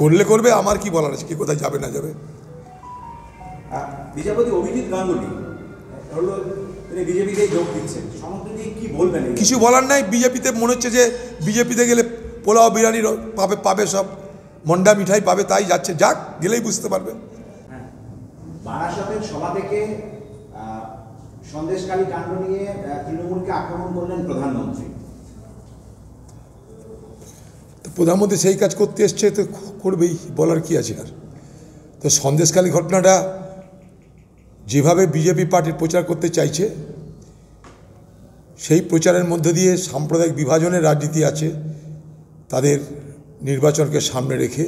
করলে করবে আমার কি বলার আছে কি কোথায় যাবে না যাবে বিচারপতি অভিজিৎ গাঙ্গুলি কিছু বলার নাই বিজেপিতে মনে হচ্ছে যে বিজেপিতে গেলে পোলাও বিরিয়ানি পাবে পাবে সব মন্ডা মিঠাই পাবে তাই যাচ্ছে যাক গেলেই বুঝতে পারবে হ্যাঁ। কাণ্ড নিয়ে তৃণমূলকে আক্রমণ করলেন প্রধানমন্ত্রী প্রধানমন্ত্রী সেই কাজ করতে এসছে তো করবেই বলার কি আছে আর তো সন্দেশকালী ঘটনাটা যেভাবে বিজেপি পার্টির প্রচার করতে চাইছে সেই প্রচারের মধ্যে দিয়ে সাম্প্রদায়িক বিভাজনের রাজনীতি আছে তাদের নির্বাচনকে সামনে রেখে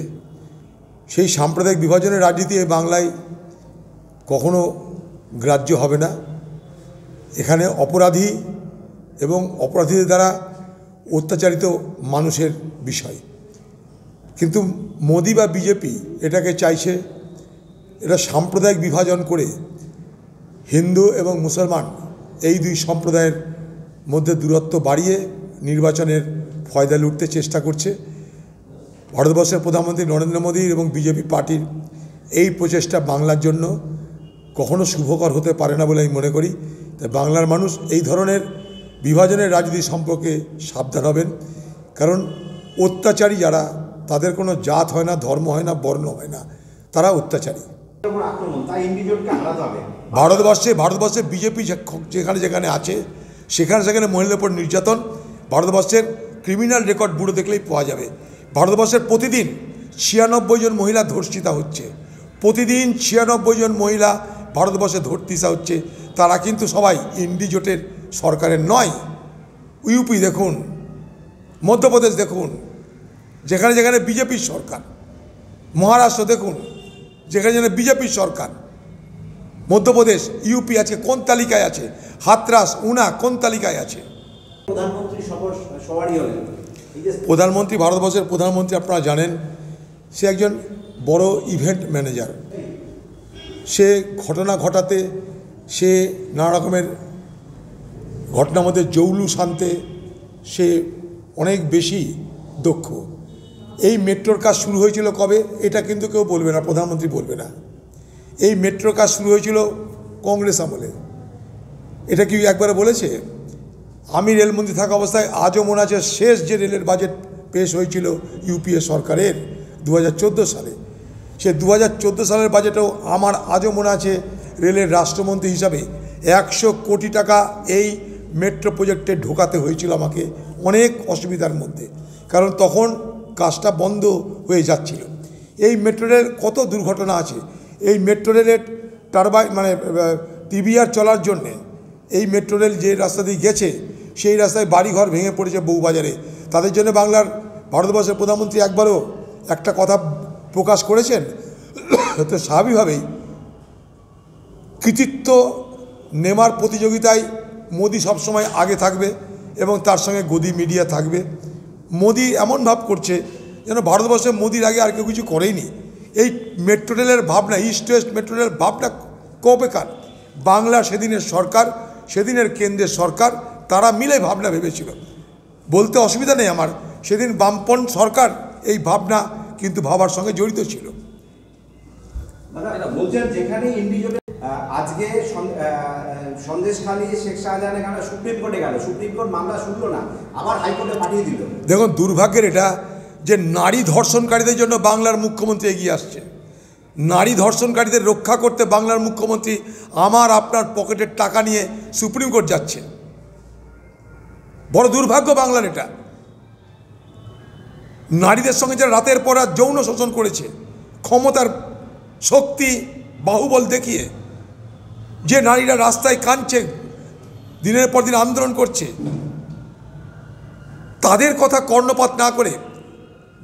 সেই সাম্প্রদায়িক বিভাজনের রাজনীতি এই বাংলায় কখনো গ্রাহ্য হবে না এখানে অপরাধী এবং অপরাধীদের দ্বারা অত্যাচারিত মানুষের বিষয় কিন্তু মোদি বা বিজেপি এটাকে চাইছে এটা সাম্প্রদায়িক বিভাজন করে হিন্দু এবং মুসলমান এই দুই সম্প্রদায়ের মধ্যে দূরত্ব বাড়িয়ে নির্বাচনের ফয়দা লুটতে চেষ্টা করছে ভারতবর্ষের প্রধানমন্ত্রী নরেন্দ্র মোদীর এবং বিজেপি পার্টির এই প্রচেষ্টা বাংলার জন্য কখনো শুভকর হতে পারে না বলে আমি মনে করি তাই বাংলার মানুষ এই ধরনের বিভাজনের রাজনীতি সম্পর্কে সাবধান হবেন কারণ অত্যাচারী যারা তাদের কোনো জাত হয় না ধর্ম হয় না বর্ণ হয় না তারা অত্যাচারী ভারতবর্ষে ভারতবর্ষে বিজেপি যেখানে যেখানে আছে সেখানে সেখানে মহিলাদের উপর নির্যাতন ভারতবর্ষের ক্রিমিনাল রেকর্ড বুড়ো দেখলেই পাওয়া যাবে ভারতবর্ষের প্রতিদিন ছিয়ানব্বই জন মহিলা ধর্ষিতা হচ্ছে প্রতিদিন ছিয়ানব্বই জন মহিলা ভারতবর্ষে ধর্তিসা হচ্ছে তারা কিন্তু সবাই ইন্ডিজোটের সরকারের নয় ইউপি দেখুন মধ্যপ্রদেশ দেখুন যেখানে যেখানে বিজেপির সরকার মহারাষ্ট্র দেখুন যেখানে যেখানে বিজেপির সরকার মধ্যপ্রদেশ ইউপি আছে কোন তালিকায় আছে হাতরাস উনা কোন তালিকায় আছে প্রধানমন্ত্রী ভারতবর্ষের প্রধানমন্ত্রী আপনারা জানেন সে একজন বড় ইভেন্ট ম্যানেজার সে ঘটনা ঘটাতে সে নানা রকমের ঘটনা মধ্যে জৌলুস আনতে সে অনেক বেশি দক্ষ এই মেট্রোর কাজ শুরু হয়েছিল কবে এটা কিন্তু কেউ বলবে না প্রধানমন্ত্রী বলবে না এই মেট্রোর কাজ শুরু হয়েছিল কংগ্রেস আমলে এটা কি একবারে বলেছে আমি রেলমন্ত্রী থাকা অবস্থায় আজও মনে আছে শেষ যে রেলের বাজেট পেশ হয়েছিল ইউপিএ সরকারের দু সালে সে দু সালের বাজেটেও আমার আজও মনে আছে রেলের রাষ্ট্রমন্ত্রী হিসাবে একশো কোটি টাকা এই মেট্রো প্রজেক্টে ঢোকাতে হয়েছিল আমাকে অনেক অসুবিধার মধ্যে কারণ তখন কাজটা বন্ধ হয়ে যাচ্ছিল এই মেট্রো রেল কত দুর্ঘটনা আছে এই মেট্রো রেলের টারবাই মানে টিবিআর চলার জন্যে এই মেট্রো রেল যে রাস্তা দিয়ে গেছে সেই রাস্তায় বাড়িঘর ভেঙে পড়েছে বউবাজারে তাদের জন্য বাংলার ভারতবর্ষের প্রধানমন্ত্রী একবারও একটা কথা প্রকাশ করেছেন তো স্বাভাবিকভাবেই কৃতিত্ব নেমার প্রতিযোগিতায় মোদি সবসময় আগে থাকবে এবং তার সঙ্গে গদি মিডিয়া থাকবে মোদি এমন ভাব করছে যেন ভারতবর্ষে মোদির আগে আর কেউ কিছু করেইনি এই মেট্রো রেলের ভাবনা ইস্ট ওয়েস্ট মেট্রো রেলের ভাবনা কবেকার বাংলা সেদিনের সরকার সেদিনের কেন্দ্রের সরকার তারা মিলে ভাবনা ভেবেছিল বলতে অসুবিধা নেই আমার সেদিন বামপন সরকার এই ভাবনা কিন্তু ভাবার সঙ্গে জড়িত ছিল মানে বলছেন যেখানে আজকে সন্দেশখালী শেখ শাহজাহানের কারণে সুপ্রিম কোর্টে গেল সুপ্রিম কোর্ট মামলা শুনলো না আবার হাইকোর্টে পাঠিয়ে দিল দেখুন দুর্ভাগ্যের এটা যে নারী ধর্ষণকারীদের জন্য বাংলার মুখ্যমন্ত্রী এগিয়ে আসছে নারী ধর্ষণকারীদের রক্ষা করতে বাংলার মুখ্যমন্ত্রী আমার আপনার পকেটের টাকা নিয়ে সুপ্রিম কোর্ট যাচ্ছে বড় দুর্ভাগ্য বাংলার এটা নারীদের সঙ্গে যারা রাতের পর যৌন শোষণ করেছে ক্ষমতার শক্তি বাহুবল দেখিয়ে যে নারীরা রাস্তায় কাঁদছে দিনের পর দিন আন্দোলন করছে তাদের কথা কর্ণপাত না করে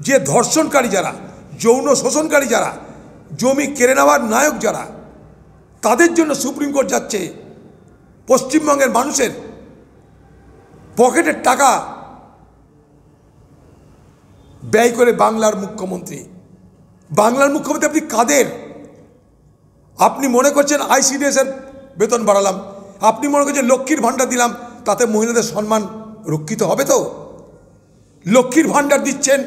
যে ধর্ষণকারী যারা যৌন শোষণকারী যারা জমি কেড়ে নেওয়ার নায়ক যারা তাদের জন্য সুপ্রিম কোর্ট যাচ্ছে পশ্চিমবঙ্গের মানুষের পকেটের টাকা ব্যয় করে বাংলার মুখ্যমন্ত্রী বাংলার মুখ্যমন্ত্রী আপনি কাদের আপনি মনে করছেন আইসিডিএসের বেতন বাড়ালাম আপনি মনে করছেন লক্ষ্মীর ভাণ্ডার দিলাম তাতে মহিলাদের সম্মান রক্ষিত হবে তো লক্ষ্মীর ভাণ্ডার দিচ্ছেন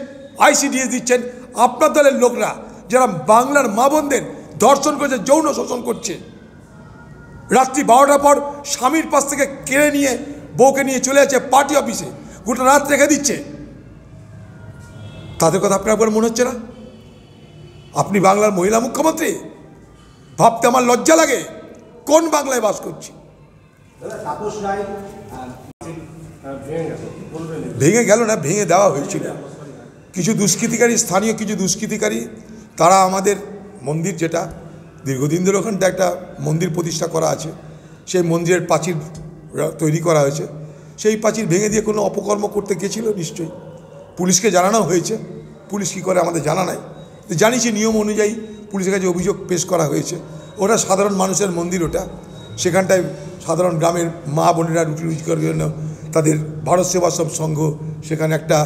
আইসিডিএস দিচ্ছেন আপনার দলের লোকরা যারা বাংলার মা বোনদের ধর্ষণ করেছে যৌন শোষণ করছে রাত্রি বারোটার পর স্বামীর পাশ থেকে কেড়ে নিয়ে বউকে নিয়ে চলে যাচ্ছে পার্টি অফিসে গোটা রাত রেখে দিচ্ছে তাদের কথা আপনার একবার মনে হচ্ছে না আপনি বাংলার মহিলা মুখ্যমন্ত্রী ভাবতে আমার লজ্জা লাগে কোন বাংলায় বাস করছি ভেঙে গেল না ভেঙে দেওয়া হয়েছিল কিছু দুষ্কৃতিকারী স্থানীয় কিছু দুষ্কৃতিকারী তারা আমাদের মন্দির যেটা দীর্ঘদিন ধরে ওখানটা একটা মন্দির প্রতিষ্ঠা করা আছে সেই মন্দিরের প্রাচীর তৈরি করা হয়েছে সেই প্রাচীর ভেঙে দিয়ে কোনো অপকর্ম করতে গেছিল নিশ্চয়ই পুলিশকে জানানো হয়েছে পুলিশ কী করে আমাদের জানা নাই জানিছি নিয়ম অনুযায়ী পুলিশের কাছে অভিযোগ পেশ করা হয়েছে ওটা সাধারণ মানুষের মন্দির ওটা সেখানটায় সাধারণ গ্রামের মা বোনেরা রুটি রুজি করার জন্য তাদের ভারত সেবাশ্রম সংঘ সেখানে একটা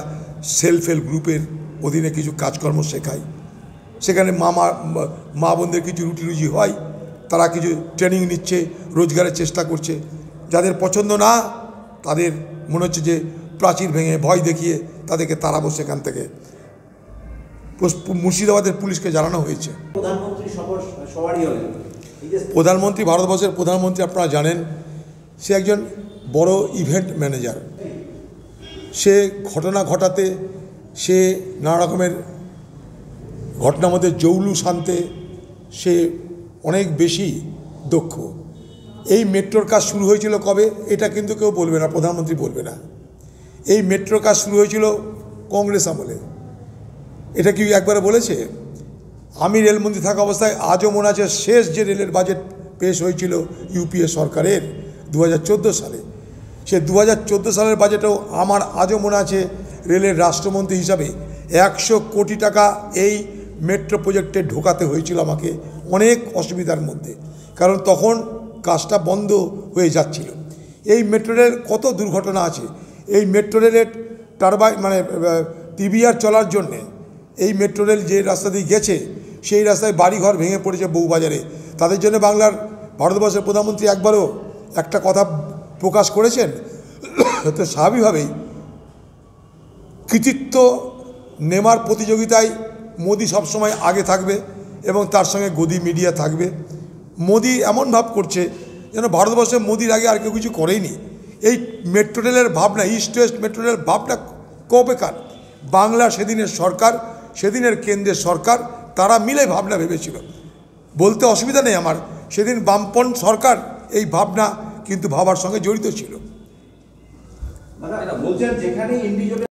সেলফ হেল্প গ্রুপের অধীনে কিছু কাজকর্ম শেখায় সেখানে মামা মা বোনদের কিছু রুটি রুজি হয় তারা কিছু ট্রেনিং নিচ্ছে রোজগারের চেষ্টা করছে যাদের পছন্দ না তাদের মনে হচ্ছে যে প্রাচীর ভেঙে ভয় দেখিয়ে তাদেরকে তাড়াবো সেখান থেকে মুর্শিদাবাদের পুলিশকে জানানো হয়েছে প্রধানমন্ত্রী প্রধানমন্ত্রী ভারতবর্ষের প্রধানমন্ত্রী আপনারা জানেন সে একজন বড় ইভেন্ট ম্যানেজার সে ঘটনা ঘটাতে সে নানা রকমের ঘটনার মধ্যে জৌলু শান্তে সে অনেক বেশি দক্ষ এই মেট্রোর কাজ শুরু হয়েছিল কবে এটা কিন্তু কেউ বলবে না প্রধানমন্ত্রী বলবে না এই মেট্রোর কাজ শুরু হয়েছিল কংগ্রেস আমলে এটা কি একবারে বলেছে আমি রেলমন্ত্রী থাকা অবস্থায় আজও মনে আছে শেষ যে রেলের বাজেট পেশ হয়েছিল ইউপিএ সরকারের দু সালে সে দু সালের বাজেটেও আমার আজও মনে আছে রেলের রাষ্ট্রমন্ত্রী হিসাবে একশো কোটি টাকা এই মেট্রো প্রজেক্টে ঢোকাতে হয়েছিল আমাকে অনেক অসুবিধার মধ্যে কারণ তখন কাজটা বন্ধ হয়ে যাচ্ছিল এই মেট্রো রেল কত দুর্ঘটনা আছে এই মেট্রো রেলের টারবাই মানে টিভিআর চলার জন্যে এই মেট্রো রেল যে রাস্তা দিয়ে গেছে সেই রাস্তায় বাড়িঘর ভেঙে পড়েছে বউবাজারে তাদের জন্য বাংলার ভারতবর্ষের প্রধানমন্ত্রী একবারও একটা কথা প্রকাশ করেছেন তো স্বাভাবিকভাবেই কৃতিত্ব নেমার প্রতিযোগিতায় মোদি সবসময় আগে থাকবে এবং তার সঙ্গে গদি মিডিয়া থাকবে মোদি এমন ভাব করছে যেন ভারতবর্ষে মোদির আগে আর কেউ কিছু করেইনি এই মেট্রো রেলের ভাবনা ইস্ট ওয়েস্ট মেট্রো রেলের ভাবনা কবেকার বাংলা সেদিনের সরকার সেদিনের কেন্দ্রের সরকার তারা মিলে ভাবনা ভেবেছিল বলতে অসুবিধা নেই আমার সেদিন বামপন সরকার এই ভাবনা কিন্তু ভাবার সঙ্গে জড়িত ছিল